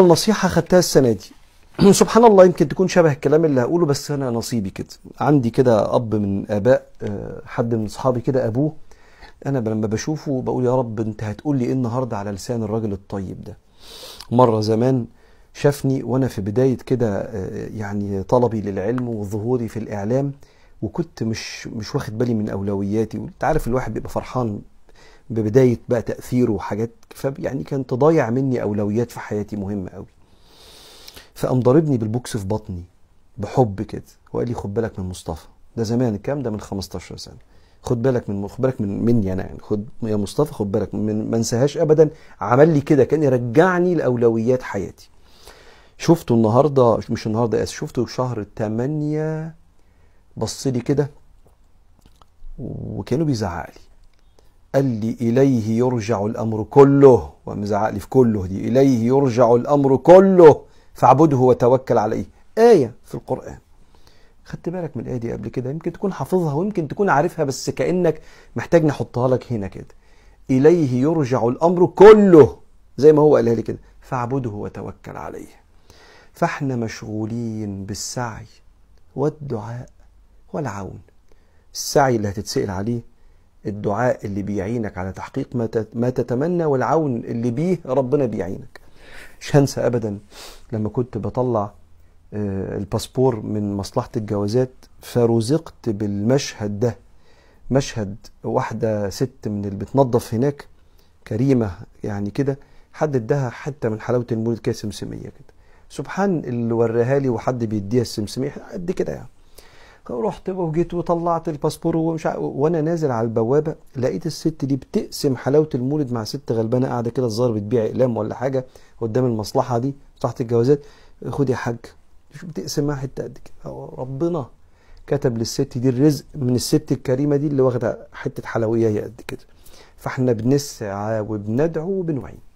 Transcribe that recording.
النصيحة خدتها السنة دي سبحان الله يمكن تكون شبه الكلام اللي هقوله بس أنا نصيبي كده عندي كده أب من آباء آه، حد من أصحابي كده أبوه أنا لما بشوفه بقول يا رب أنت هتقول لي إيه النهاردة على لسان الراجل الطيب ده مرة زمان شافني وأنا في بداية كده آه، يعني طلبي للعلم وظهوري في الإعلام وكنت مش مش واخد بالي من أولوياتي وأنت عارف الواحد بيبقى فرحان ببدايه بقى تاثيره وحاجات يعني كان تضايع مني اولويات في حياتي مهمه قوي فقام ضاربني بالبوكس في بطني بحب كده وقال لي خد بالك من مصطفى ده زمان الكلام ده من 15 سنه خد بالك من خد بالك من مني انا يعني خد يا مصطفى خد بالك من ما انساهاش ابدا عمل لي كده كان رجعني لاولويات حياتي شفته النهارده مش النهارده اسف شفته شهر 8 بص لي كده وكانه بيزعق لي قال لي إليه يرجع الأمر كله ومزعق لي في كله دي إليه يرجع الأمر كله فاعبده وتوكل عليه آية في القرآن خدت بالك من الآية دي قبل كده يمكن تكون حافظها ويمكن تكون عارفها بس كأنك محتاج نحطها لك هنا كده إليه يرجع الأمر كله زي ما هو قالها لي كده فاعبده وتوكل عليه فاحنا مشغولين بالسعي والدعاء والعون السعي اللي هتتسأل عليه الدعاء اللي بيعينك على تحقيق ما تتمنى والعون اللي بيه ربنا بيعينك مش هنسى ابدا لما كنت بطلع آه، الباسبور من مصلحة الجوازات فرزقت بالمشهد ده مشهد واحدة ست من اللي بتنظف هناك كريمة يعني كده حد اداها حتة من حلاوة المولد كده سمسمية كده سبحان اللي وراها لي وحد بيديها السمسمية قد كده يعني رحت وجيت وطلعت الباسبور ومش وانا نازل على البوابه لقيت الست دي بتقسم حلاوه المولد مع ست غلبانه قاعده كده الظاهر بتبيع اقلام ولا حاجه قدام المصلحه دي صحة الجوازات خد يا حاج بتقسمها حته قد كده ربنا كتب للست دي الرزق من الست الكريمه دي اللي واخده حته حلويه هي قد كده فاحنا بنسعى وبندعو وبنعين